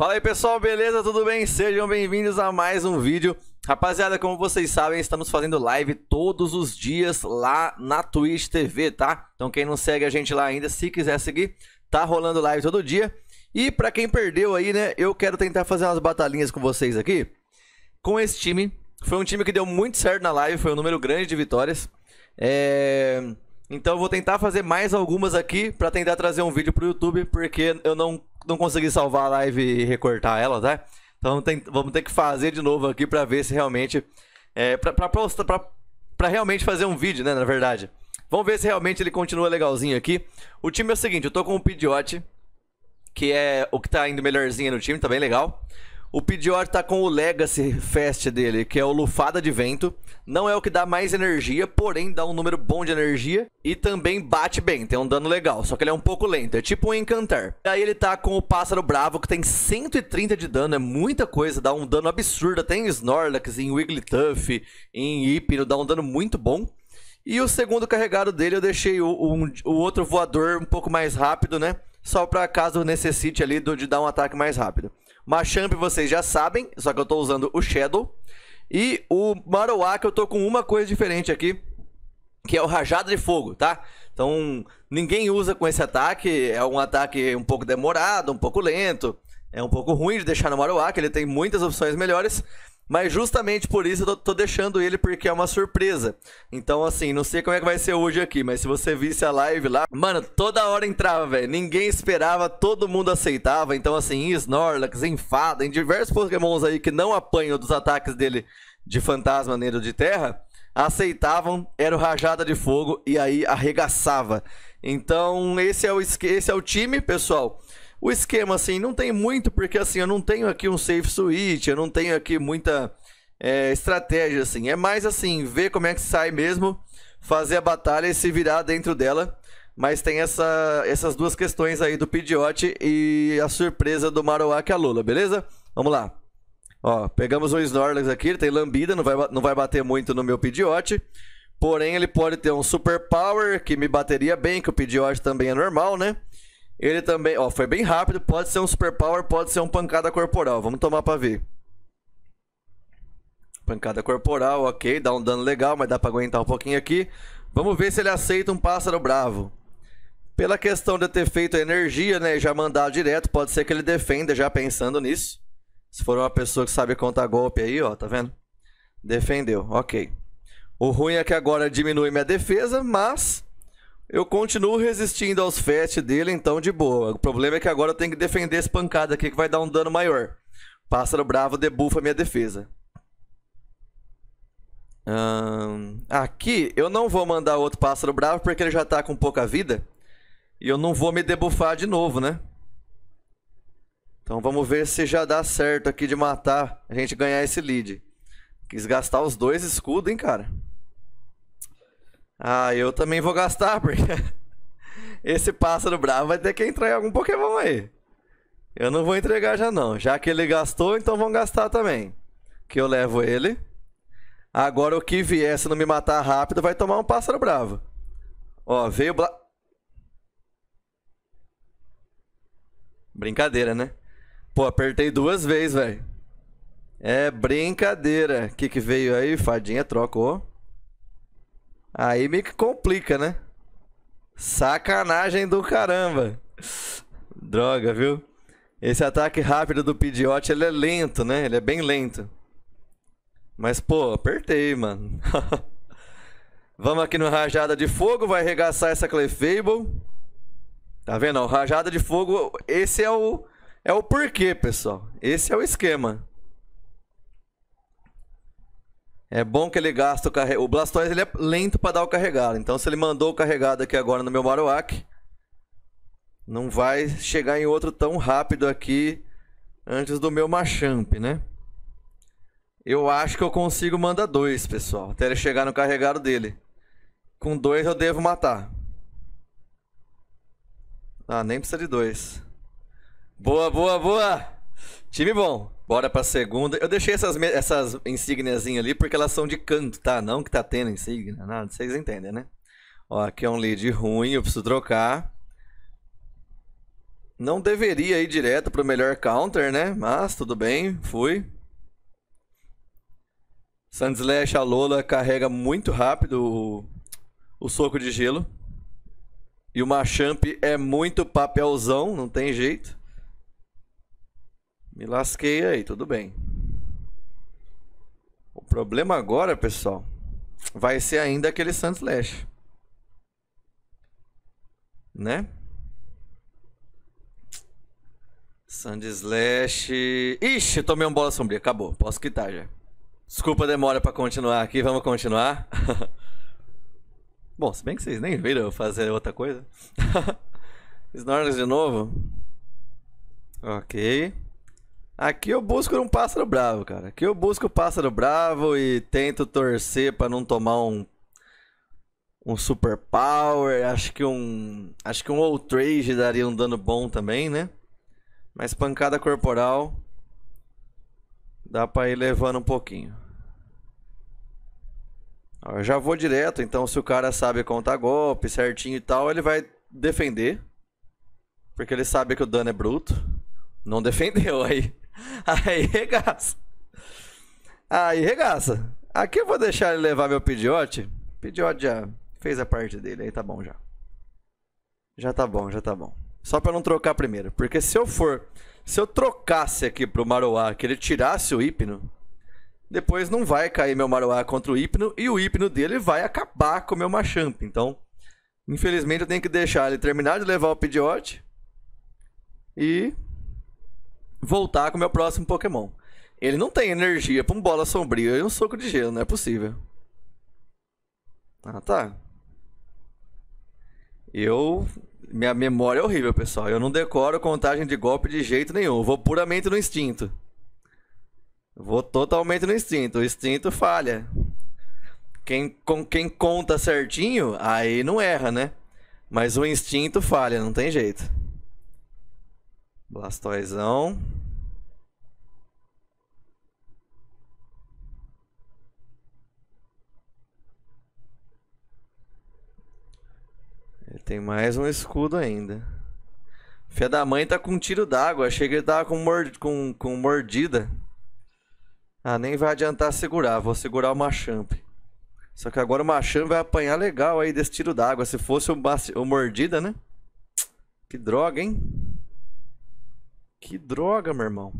Fala aí pessoal, beleza? Tudo bem? Sejam bem-vindos a mais um vídeo. Rapaziada, como vocês sabem, estamos fazendo live todos os dias lá na Twitch TV, tá? Então quem não segue a gente lá ainda, se quiser seguir, tá rolando live todo dia. E para quem perdeu aí, né, eu quero tentar fazer umas batalhinhas com vocês aqui. Com esse time, foi um time que deu muito certo na live, foi um número grande de vitórias. É... Então eu vou tentar fazer mais algumas aqui para tentar trazer um vídeo pro YouTube, porque eu não não consegui salvar a live e recortar ela, tá? Então tem, vamos ter que fazer de novo aqui para ver se realmente. É, para Pra, pra realmente fazer um vídeo, né? Na verdade. Vamos ver se realmente ele continua legalzinho aqui. O time é o seguinte: eu tô com o Pidiote, que é o que tá indo melhorzinho no time, tá bem legal. O Pidgeot tá com o Legacy Fest dele, que é o Lufada de Vento. Não é o que dá mais energia, porém dá um número bom de energia. E também bate bem, tem um dano legal, só que ele é um pouco lento, é tipo um Encantar. E aí ele tá com o Pássaro Bravo, que tem 130 de dano, é muita coisa, dá um dano absurdo. Até em Snorlax, em Wigglytuff, em Hypno, dá um dano muito bom. E o segundo carregado dele eu deixei o, o outro voador um pouco mais rápido, né? Só pra caso necessite ali do, de dar um ataque mais rápido. Machamp vocês já sabem, só que eu tô usando o Shadow. E o Marowak eu tô com uma coisa diferente aqui, que é o Rajada de Fogo, tá? Então, ninguém usa com esse ataque, é um ataque um pouco demorado, um pouco lento. É um pouco ruim de deixar no Marowak, ele tem muitas opções melhores. Mas justamente por isso eu tô, tô, deixando ele porque é uma surpresa. Então, assim, não sei como é que vai ser hoje aqui, mas se você visse a live lá, mano, toda hora entrava, velho. Ninguém esperava, todo mundo aceitava. Então, assim, em Snorlax, em Fada, em diversos pokémons aí que não apanham dos ataques dele de fantasma negro de terra, aceitavam, era o rajada de fogo e aí arregaçava. Então, esse é o, esse é o time, pessoal. O esquema, assim, não tem muito, porque assim, eu não tenho aqui um safe switch, eu não tenho aqui muita é, estratégia, assim. É mais assim, ver como é que sai mesmo, fazer a batalha e se virar dentro dela. Mas tem essa, essas duas questões aí do Pidgeot e a surpresa do Marowak a Lula, beleza? Vamos lá. Ó, pegamos um Snorlax aqui, ele tem lambida, não vai, não vai bater muito no meu Pidgeot. Porém, ele pode ter um Super Power, que me bateria bem, que o Pidgeot também é normal, né? Ele também, ó, foi bem rápido, pode ser um superpower, pode ser um pancada corporal. Vamos tomar pra ver. Pancada corporal, ok, dá um dano legal, mas dá pra aguentar um pouquinho aqui. Vamos ver se ele aceita um pássaro bravo. Pela questão de ter feito a energia, né, e já mandar direto, pode ser que ele defenda já pensando nisso. Se for uma pessoa que sabe contar golpe aí, ó, tá vendo? Defendeu, ok. O ruim é que agora diminui minha defesa, mas eu continuo resistindo aos fast dele, então de boa. O problema é que agora eu tenho que defender esse pancada aqui que vai dar um dano maior. Pássaro bravo debufa minha defesa. aqui eu não vou mandar outro pássaro bravo porque ele já tá com pouca vida. E eu não vou me debufar de novo, né? Então vamos ver se já dá certo aqui de matar, a gente ganhar esse lead. Quis gastar os dois escudos, hein, cara. Ah, eu também vou gastar, porque esse pássaro bravo vai ter que entrar em algum Pokémon aí. Eu não vou entregar já não. Já que ele gastou, então vão gastar também. Que eu levo ele. Agora o que vier, se não me matar rápido, vai tomar um pássaro bravo. Ó, veio... Bla... Brincadeira, né? Pô, apertei duas vezes, velho. É brincadeira. O que, que veio aí? Fadinha trocou. Aí meio que complica, né? Sacanagem do caramba. Droga, viu? Esse ataque rápido do Pidgeot, ele é lento, né? Ele é bem lento. Mas, pô, apertei, mano. Vamos aqui no Rajada de Fogo, vai arregaçar essa Clefable. Tá vendo? O Rajada de Fogo, esse é o, é o porquê, pessoal. Esse é o esquema. É bom que ele gasta o carregado. O Blastoise ele é lento para dar o carregado. Então, se ele mandou o carregado aqui agora no meu Marowak, não vai chegar em outro tão rápido aqui antes do meu Machamp, né? Eu acho que eu consigo mandar dois, pessoal, até ele chegar no carregado dele. Com dois eu devo matar. Ah, nem precisa de dois. Boa, boa, boa! Time bom. Bora pra segunda. Eu deixei essas, essas ali porque elas são de canto, tá? Não que tá tendo insígnia, nada. Vocês entendem, né? Ó, aqui é um lead ruim, eu preciso trocar. Não deveria ir direto pro melhor counter, né? Mas tudo bem, fui. Sandslash, a Lola carrega muito rápido o, o soco de gelo. E o Machamp é muito papelzão, não tem jeito. Me lasquei aí, tudo bem. O problema agora, pessoal, vai ser ainda aquele Santos Slash. Né? Sand Slash. Ixi, tomei um bola sombria. Acabou. Posso quitar já. Desculpa a demora pra continuar aqui. Vamos continuar. Bom, se bem que vocês nem viram eu fazer outra coisa. Snorlax de novo. Ok. Aqui eu busco um pássaro bravo, cara. Aqui eu busco o pássaro bravo e tento torcer para não tomar um um super power, acho que um acho que um outrage daria um dano bom também, né? Mas pancada corporal dá para ir levando um pouquinho. eu já vou direto, então se o cara sabe contar golpe certinho e tal, ele vai defender. Porque ele sabe que o dano é bruto. Não defendeu aí. Aí regaça. Aí regaça. Aqui eu vou deixar ele levar meu pidiote. O já fez a parte dele, aí tá bom já. Já tá bom, já tá bom. Só pra não trocar primeiro. Porque se eu for. Se eu trocasse aqui pro Maroá, que ele tirasse o hipno, depois não vai cair meu Maroá contra o hipno e o hipno dele vai acabar com o meu Machamp. Então, infelizmente eu tenho que deixar ele terminar de levar o pidiote. e voltar com o meu próximo Pokémon. Ele não tem energia pra um bola sombria e um soco de gelo, não é possível. Ah, tá. Eu. Minha memória é horrível, pessoal. Eu não decoro contagem de golpe de jeito nenhum. Eu vou puramente no instinto. Eu vou totalmente no instinto. O instinto falha. Quem, com quem conta certinho, aí não erra, né? Mas o instinto falha, não tem jeito. Blastoizão. Ele é, tem mais um escudo ainda. Fé da mãe tá com um tiro d'água. Achei que ele tava com, mord com, com mordida. Ah, nem vai adiantar segurar. Vou segurar o Machamp. Só que agora o Machamp vai apanhar legal aí desse tiro d'água. Se fosse o, o mordida, né? Que droga, hein? Que droga, meu irmão.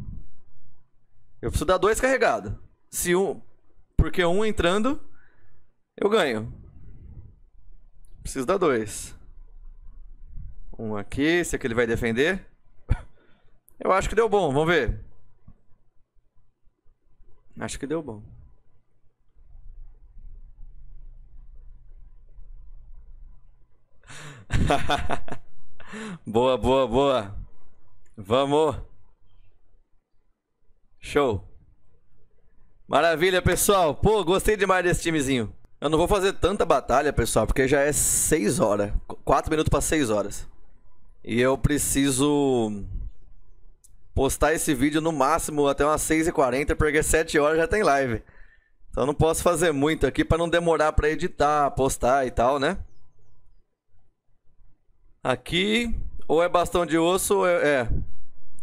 Eu preciso dar dois carregados. Se um. Porque um entrando, eu ganho. Preciso dar dois. Um aqui, se é que ele vai defender. Eu acho que deu bom, vamos ver. Acho que deu bom. boa, boa, boa. Vamos. Show. Maravilha, pessoal. Pô, gostei demais desse timezinho. Eu não vou fazer tanta batalha, pessoal, porque já é 6 horas. 4 minutos para 6 horas. E eu preciso postar esse vídeo no máximo até umas 6h40, porque 7 horas já tem live. Então não posso fazer muito aqui para não demorar para editar, postar e tal, né? Aqui ou é bastão de osso, ou é. é.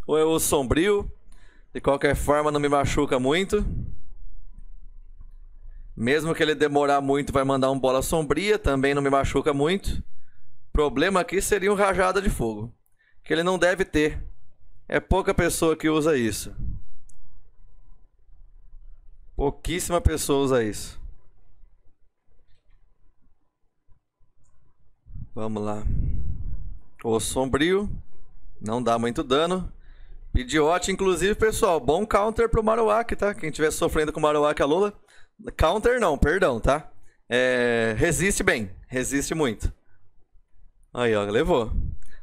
Ou é osso sombrio. De qualquer forma, não me machuca muito. Mesmo que ele demorar muito, vai mandar um bola sombria, também não me machuca muito. Problema aqui seria um rajada de fogo, que ele não deve ter. É pouca pessoa que usa isso. Pouquíssima pessoa usa isso. Vamos lá. O Sombrio. Não dá muito dano. Idiote, inclusive, pessoal. Bom counter pro Marowak, tá? Quem estiver sofrendo com Marowak a Lula. Counter não, perdão, tá? É... Resiste bem. Resiste muito. Aí, ó. Levou.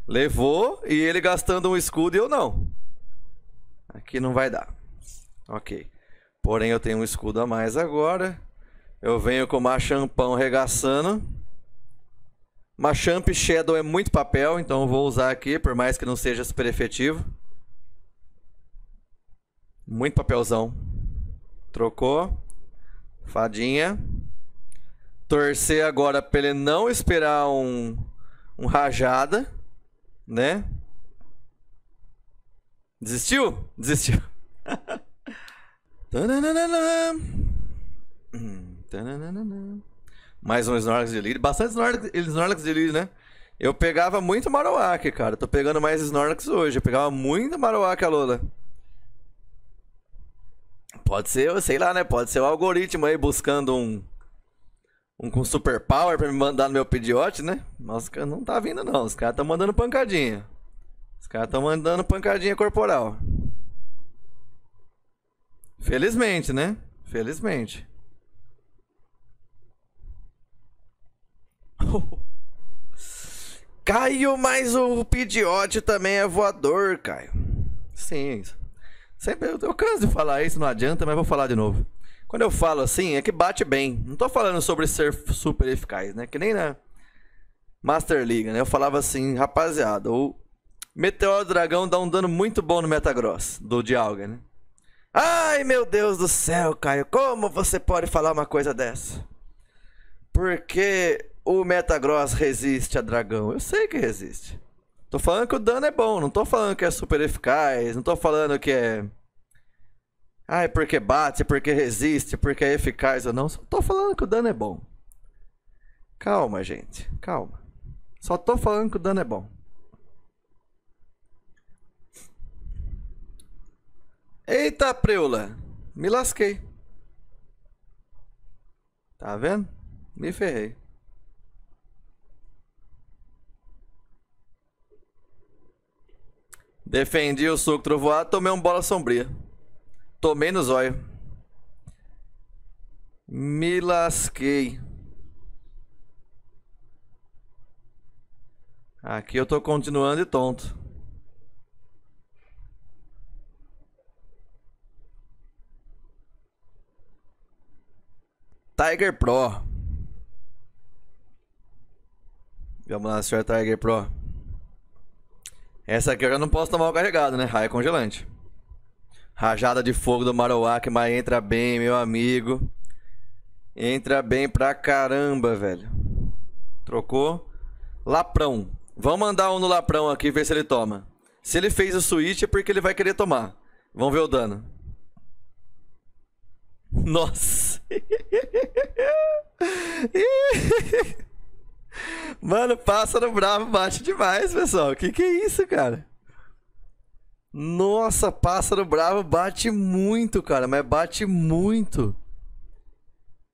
Levou e ele gastando um escudo e eu não. Aqui não vai dar. Ok. Porém, eu tenho um escudo a mais agora. Eu venho com o champão regaçando. Machamp Shadow é muito papel, então vou usar aqui, por mais que não seja super efetivo. Muito papelzão. Trocou. Fadinha. Torcer agora pra ele não esperar um, um rajada, né? Desistiu? Desistiu. Tananana. Hum, tananana. Mais um Snorlax de Elite. Bastante Snorlax, Snorlax de Elite, né? Eu pegava muito Marowak, cara. Tô pegando mais Snorlax hoje. Eu pegava muito Marowak, a Lola. Pode ser, sei lá, né? Pode ser o algoritmo aí buscando um. Um com superpower pra me mandar no meu pediote, né? Nossa, não tá vindo, não. Os caras tão mandando pancadinha. Os caras tão mandando pancadinha corporal. Felizmente, né? Felizmente. Caio, mas o Pidiote também é voador, Caio. Sim. Sempre eu, eu canso de falar isso, não adianta, mas vou falar de novo. Quando eu falo assim, é que bate bem. Não tô falando sobre ser super eficaz, né? Que nem na Master League, né? Eu falava assim, rapaziada, o Meteoro Dragão dá um dano muito bom no Metagross, do Dialga, né? Ai, meu Deus do céu, Caio, como você pode falar uma coisa dessa? Porque o Metagross resiste a dragão. Eu sei que resiste. Tô falando que o dano é bom, não tô falando que é super eficaz, não tô falando que é. Ah, é porque bate, porque resiste, porque é eficaz ou não. Só tô falando que o dano é bom. Calma, gente, calma. Só tô falando que o dano é bom. Eita, preula. Me lasquei. Tá vendo? Me ferrei. Defendi o soco trovoado, tomei um bola sombria. Tomei no zóio. Me lasquei. Aqui eu tô continuando e tonto. Tiger Pro. Vamos lá, senhor Tiger Pro. Essa aqui eu já não posso tomar o carregado, né? Raia congelante. Rajada de fogo do Maroá, que mas entra bem, meu amigo. Entra bem pra caramba, velho. Trocou. Laprão. Vamos mandar um no Laprão aqui, ver se ele toma. Se ele fez o switch é porque ele vai querer tomar. Vamos ver o dano. Nossa. Mano, pássaro bravo bate demais, pessoal. Que que é isso, cara? Nossa, pássaro bravo bate muito, cara. Mas bate muito.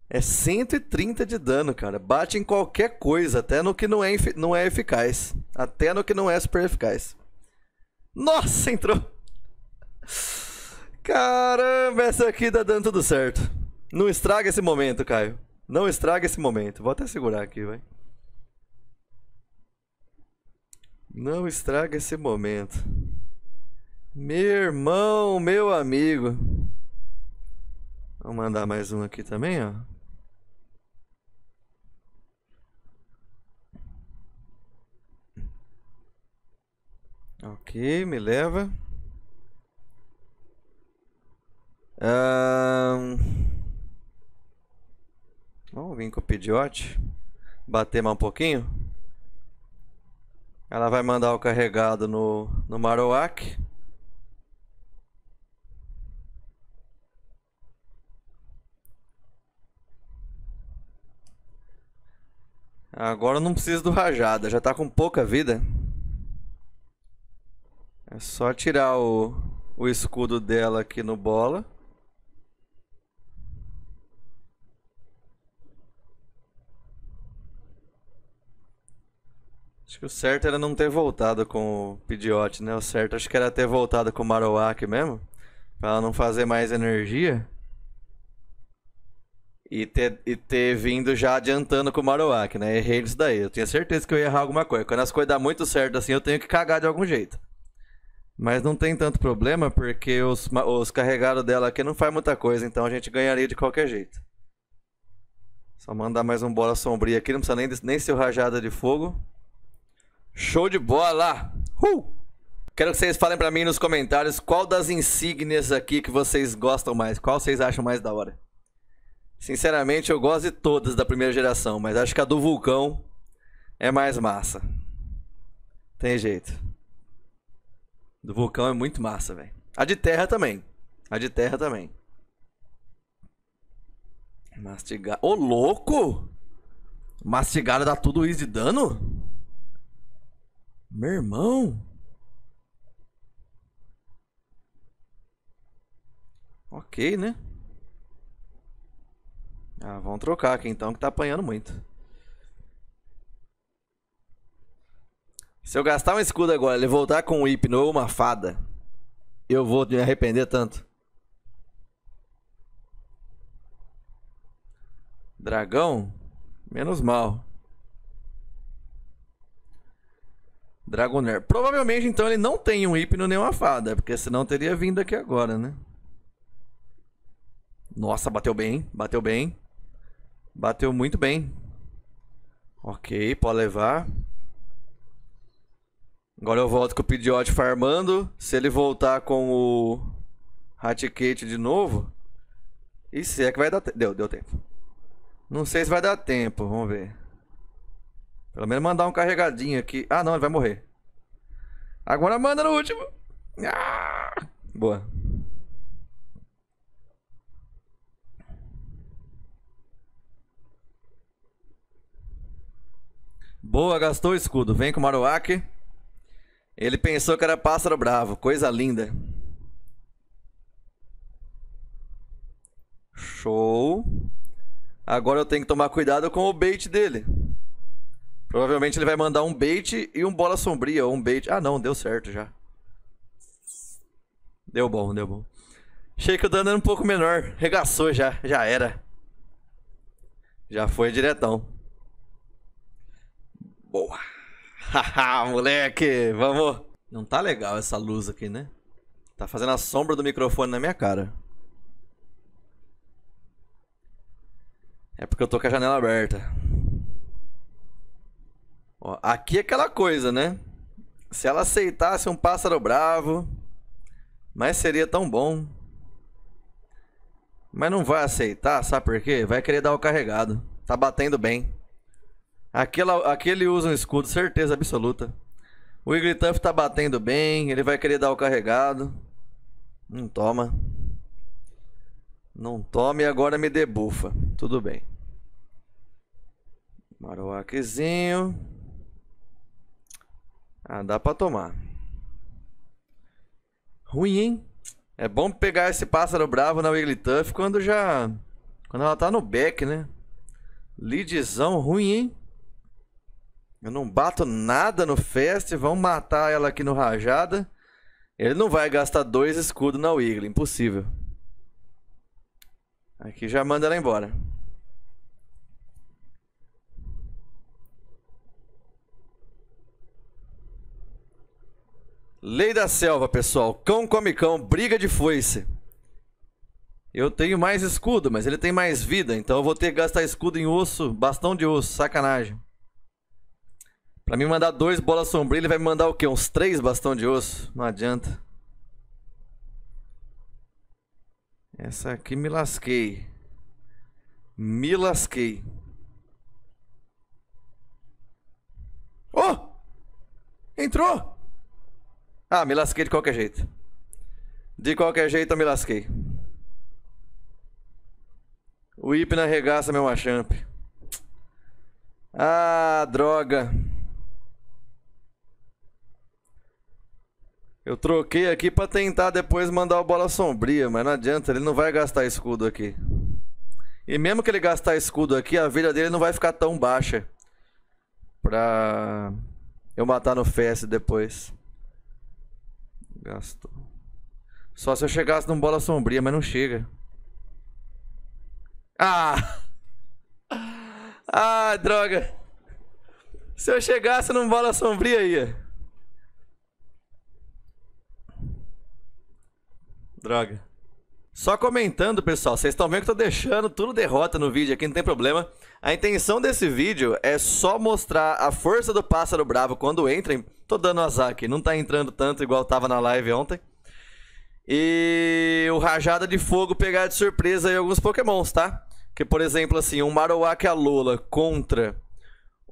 É 130 de dano, cara. Bate em qualquer coisa, até no que não é, não é eficaz. Até no que não é super eficaz. Nossa, entrou. Caramba, essa aqui tá dando tudo certo. Não estraga esse momento, Caio. Não estraga esse momento. Vou até segurar aqui, vai. Não estraga esse momento. Meu irmão, meu amigo. Vou mandar mais um aqui também, ó. Ok, me leva. Um... Vamos vir com o Pidiote. Bater mais um pouquinho. Ela vai mandar o carregado no, no Marowak. Agora não precisa do Rajada, já está com pouca vida. É só tirar o, o escudo dela aqui no bola. Acho que o certo era não ter voltado com o Pidiote, né? O certo acho que era ter voltado com o Marowak mesmo. Pra ela não fazer mais energia. E ter, e ter vindo já adiantando com o Marowak, né? Errei isso daí. Eu tinha certeza que eu ia errar alguma coisa. Quando as coisas dão muito certo assim, eu tenho que cagar de algum jeito. Mas não tem tanto problema, porque os, os carregados dela aqui não faz muita coisa, então a gente ganharia de qualquer jeito. Só mandar mais um bola sombria aqui, não precisa nem, nem ser o rajada de fogo. Show de bola! Uh! Quero que vocês falem para mim nos comentários qual das insígnias aqui que vocês gostam mais, qual vocês acham mais da hora. Sinceramente, eu gosto de todas da primeira geração, mas acho que a do Vulcão é mais massa. Tem jeito. Do Vulcão é muito massa, velho. A de terra também. A de terra também. Mastigar. Ô, louco! Mastigada dá tudo isso de dano? Meu irmão? Ok, né? Ah, vamos trocar aqui então, que tá apanhando muito. Se eu gastar um escudo agora, ele voltar com um hipno ou uma fada, eu vou me arrepender tanto. Dragão? Menos mal. Dragonair. Provavelmente, então, ele não tem um hipno nem uma fada, porque senão teria vindo aqui agora, né? Nossa, bateu bem, bateu bem. Bateu muito bem. Ok, pode levar. Agora eu volto com o Pidgeot farmando. Se ele voltar com o Hatchet de novo... E se é que vai dar tempo. Deu, deu tempo. Não sei se vai dar tempo, vamos ver. Pelo menos mandar um carregadinho aqui. Ah, não, ele vai morrer. Agora manda no último. Ah! Boa. Boa, gastou o escudo. Vem com o Maruaki. Ele pensou que era pássaro bravo. Coisa linda. Show. Agora eu tenho que tomar cuidado com o bait dele. Provavelmente ele vai mandar um bait e um bola sombria, ou um bait. Ah, não, deu certo já. Deu bom, deu bom. Achei que o dano era um pouco menor. Regaçou já, já era. Já foi diretão. Boa. Haha, moleque, vamos. Não tá legal essa luz aqui, né? Tá fazendo a sombra do microfone na minha cara. É porque eu tô com a janela aberta. Ó, aqui é aquela coisa, né? Se ela aceitasse um pássaro bravo, mas seria tão bom. Mas não vai aceitar, sabe por quê? Vai querer dar o carregado. Tá batendo bem. Aquela, aqui ele usa um escudo, certeza absoluta. O Wigglytuff tá batendo bem, ele vai querer dar o carregado. Não toma. Não toma e agora me debufa. Tudo bem. Maruaquezinho. Ah, dá pra tomar. Ruim, hein? É bom pegar esse pássaro bravo na Wigglytuff quando já... Quando ela tá no back, né? Leadzão ruim, hein? Eu não bato nada no Fest, vão matar ela aqui no Rajada. Ele não vai gastar dois escudos na Wiggly, impossível. Aqui já manda ela embora. Lei da selva, pessoal. Cão come cão, briga de foice. Eu tenho mais escudo, mas ele tem mais vida, então eu vou ter que gastar escudo em osso, bastão de osso, sacanagem. Pra me mandar dois bolas sombria, ele vai me mandar o quê? Uns três bastão de osso? Não adianta. Essa aqui me lasquei. Me lasquei. Oh! Entrou! Ah, me lasquei de qualquer jeito. De qualquer jeito eu me lasquei. O Ipna arregaça meu Machamp. Ah, droga. Eu troquei aqui pra tentar depois mandar o bola sombria, mas não adianta, ele não vai gastar escudo aqui. E mesmo que ele gastar escudo aqui, a vida dele não vai ficar tão baixa. Pra eu matar no Fest depois. Gastou. Só se eu chegasse num bola sombria, mas não chega. Ah! Ah, droga! Se eu chegasse num bola sombria aí Droga. Só comentando, pessoal, vocês estão vendo que eu tô deixando tudo derrota no vídeo aqui, não tem problema. A intenção desse vídeo é só mostrar a força do pássaro bravo quando entra. Tô dando azar aqui, não tá entrando tanto igual tava na live ontem. E o rajada de fogo pegar de surpresa aí alguns pokémons, tá? Que, por exemplo, assim, um Marowak Alola contra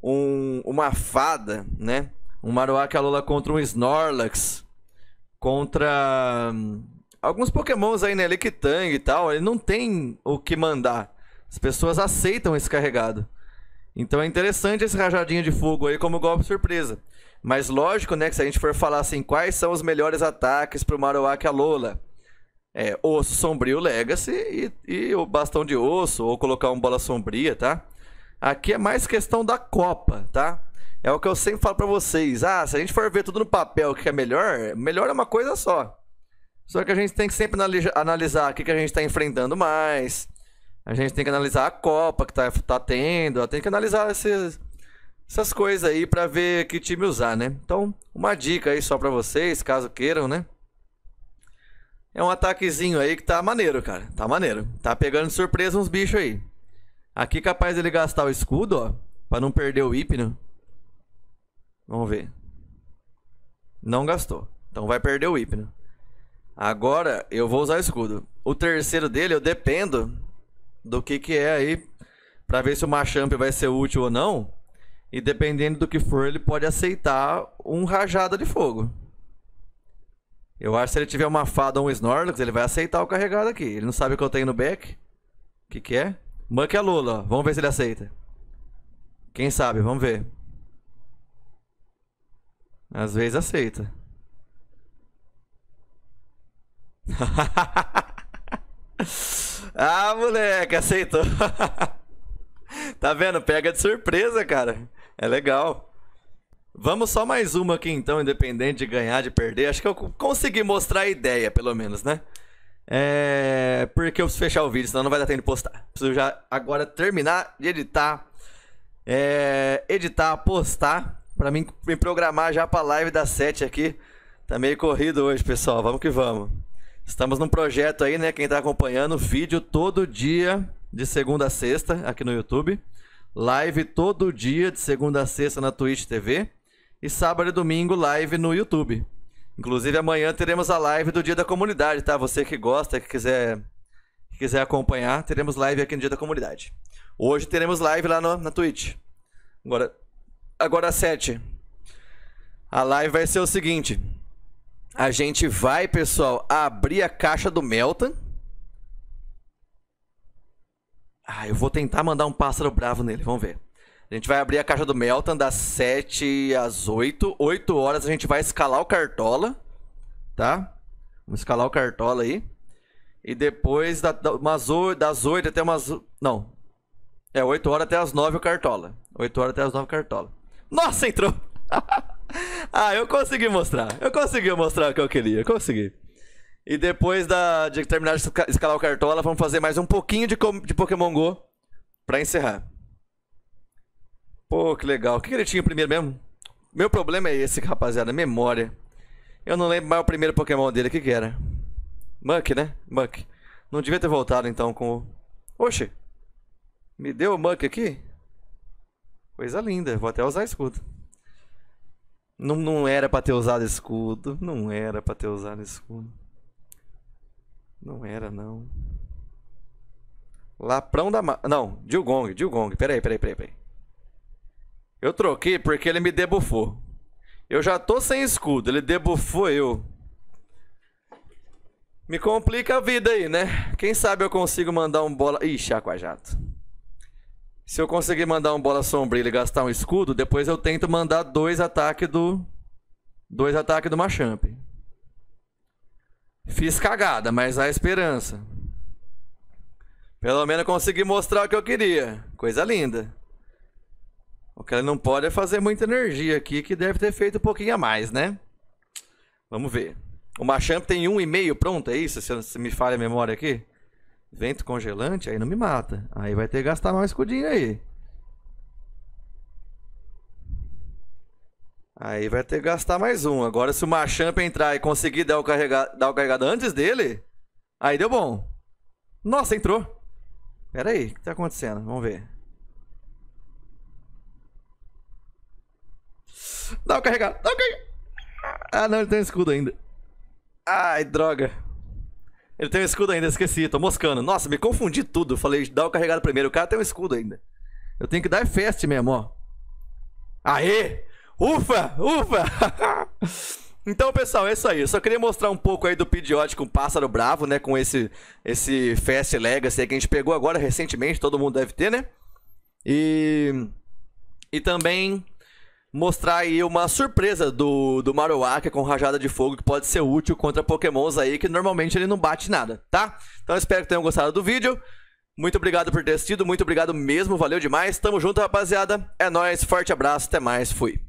um, uma fada, né? Um Marowak Alola contra um Snorlax, contra hum, alguns pokémons aí, né? Lickitung e tal, ele não tem o que mandar. As pessoas aceitam esse carregado. Então é interessante esse rajadinho de fogo aí como golpe surpresa. Mas lógico, né, que se a gente for falar assim, quais são os melhores ataques pro Marowak a Lola? É, osso sombrio Legacy e, e o bastão de osso, ou colocar um bola sombria, tá? Aqui é mais questão da copa, tá? É o que eu sempre falo para vocês. Ah, se a gente for ver tudo no papel o que é melhor, melhor é uma coisa só. Só que a gente tem que sempre analisar o que, a gente está enfrentando mais. A gente tem que analisar a Copa que está tá tendo. Tem que analisar esses, essas coisas aí para ver que time usar, né? Então, uma dica aí só para vocês, caso queiram, né? É um ataquezinho aí que tá maneiro, cara. Tá maneiro. Tá pegando de surpresa uns bichos aí. Aqui capaz dele gastar o escudo, ó. Pra não perder o hipno. Vamos ver. Não gastou. Então vai perder o hipno. Agora eu vou usar o escudo. O terceiro dele eu dependo do que, que é aí para ver se o Machamp vai ser útil ou não. E dependendo do que for, ele pode aceitar um rajada de fogo. Eu acho que se ele tiver uma fada ou um Snorlax, ele vai aceitar o carregado aqui. Ele não sabe o que eu tenho no back. O que, que é? Muck é Lula. Vamos ver se ele aceita. Quem sabe, vamos ver. Às vezes aceita. ah, moleque, aceitou. tá vendo? Pega de surpresa, cara. É legal. Vamos só mais uma aqui então, independente de ganhar, de perder. Acho que eu consegui mostrar a ideia, pelo menos, né? É. Porque eu preciso fechar o vídeo, senão não vai dar tempo de postar. Preciso já agora terminar de editar. É... Editar, postar. Pra mim me programar já pra live das 7 aqui. Tá meio corrido hoje, pessoal. Vamos que vamos. Estamos num projeto aí, né? Quem está acompanhando, vídeo todo dia, de segunda a sexta, aqui no YouTube. Live todo dia, de segunda a sexta, na Twitch TV. E sábado e domingo, live no YouTube. Inclusive, amanhã teremos a live do Dia da Comunidade, tá? Você que gosta, que quiser, que quiser acompanhar, teremos live aqui no Dia da Comunidade. Hoje teremos live lá no, na Twitch. Agora, agora às sete. A live vai ser o seguinte. A gente vai, pessoal, abrir a caixa do Melton. Ah, eu vou tentar mandar um pássaro bravo nele, vamos ver. A gente vai abrir a caixa do Melton das 7 às 8. 8 horas a gente vai escalar o Cartola, tá? Vamos escalar o Cartola aí. E depois da, da, umas 8, das 8 até umas... Não. É 8 horas até as 9 o Cartola. 8 horas até as 9 o Cartola. Nossa, entrou! ah, eu consegui mostrar. Eu consegui mostrar o que eu queria. Eu consegui. E depois da, de terminar de escalar o Cartola, vamos fazer mais um pouquinho de, de Pokémon GO pra encerrar. Pô, que legal. O que, que ele tinha primeiro mesmo? Meu problema é esse, rapaziada. Memória. Eu não lembro mais o primeiro Pokémon dele. O que que era? Muck, né? Muck. Não devia ter voltado, então, com o... Oxe. Me deu o Muck aqui? Coisa linda. Vou até usar escudo. Não, não era pra ter usado escudo. Não era pra ter usado escudo. Não era, não. Laprão da... Ma... Não, Dilgong, Dilgong. Peraí, peraí, peraí, peraí. Eu troquei porque ele me debufou. Eu já tô sem escudo, ele debufou eu. Me complica a vida aí, né? Quem sabe eu consigo mandar um bola... Ih, jato. Se eu conseguir mandar um bola sombrilha e gastar um escudo, depois eu tento mandar dois ataques do. Dois ataques do Machamp. Fiz cagada, mas há esperança. Pelo menos consegui mostrar o que eu queria. Coisa linda. O que ele não pode é fazer muita energia aqui, que deve ter feito um pouquinho a mais, né? Vamos ver. O Machamp tem um e meio pronto, é isso? Se me falha a memória aqui vento congelante, aí não me mata. Aí vai ter que gastar mais escudinho aí. Aí vai ter que gastar mais um. Agora, se o Machamp entrar e conseguir dar o, carrega... dar o carregado antes dele, aí deu bom. Nossa, entrou. Pera aí, o que tá acontecendo? Vamos ver. Dá o carregado, dá o carregado. Ah, não, ele tem um escudo ainda. Ai, droga. Ele tem um escudo ainda, esqueci, tô moscando. Nossa, me confundi tudo. Falei, dá o carregado primeiro. O cara tem um escudo ainda. Eu tenho que dar fast mesmo, ó. Aê! Ufa! Ufa! então, pessoal, é isso aí. Eu só queria mostrar um pouco aí do Pidgeot com o Pássaro Bravo, né? Com esse, esse Fast Legacy que a gente pegou agora recentemente, todo mundo deve ter, né? E... E também mostrar aí uma surpresa do, do Marowaka com rajada de fogo que pode ser útil contra pokémons aí que normalmente ele não bate nada, tá? Então espero que tenham gostado do vídeo. Muito obrigado por ter assistido, muito obrigado mesmo, valeu demais. Tamo junto, rapaziada. É nóis, forte abraço, até mais, fui.